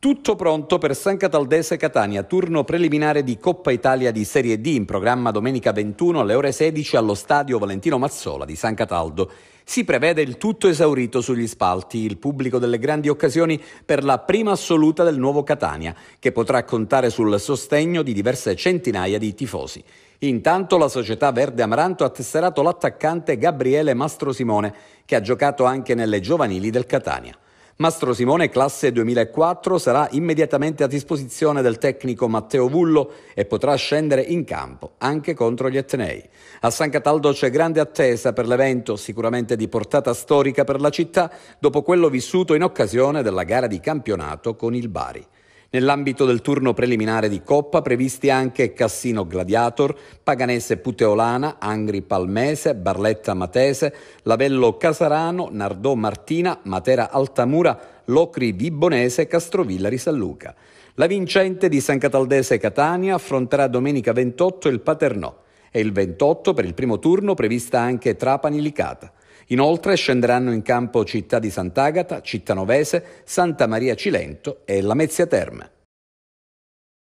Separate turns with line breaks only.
Tutto pronto per San Cataldese Catania, turno preliminare di Coppa Italia di Serie D in programma domenica 21 alle ore 16 allo stadio Valentino Mazzola di San Cataldo. Si prevede il tutto esaurito sugli spalti, il pubblico delle grandi occasioni per la prima assoluta del nuovo Catania, che potrà contare sul sostegno di diverse centinaia di tifosi. Intanto la società Verde Amaranto ha tesserato l'attaccante Gabriele Mastro Simone, che ha giocato anche nelle giovanili del Catania. Mastro Simone, classe 2004, sarà immediatamente a disposizione del tecnico Matteo Vullo e potrà scendere in campo anche contro gli Etnei. A San Cataldo c'è grande attesa per l'evento, sicuramente di portata storica per la città, dopo quello vissuto in occasione della gara di campionato con il Bari. Nell'ambito del turno preliminare di Coppa previsti anche Cassino Gladiator, Paganese Puteolana, Angri Palmese, Barletta Matese, Lavello Casarano, Nardò Martina, Matera Altamura, Locri Vibonese, Castrovillari San Luca. La vincente di San Cataldese Catania affronterà domenica 28 il Paternò e il 28 per il primo turno prevista anche Trapani Licata. Inoltre scenderanno in campo Città di Sant'Agata, Città Novese, Santa Maria Cilento e Lamezia Terme.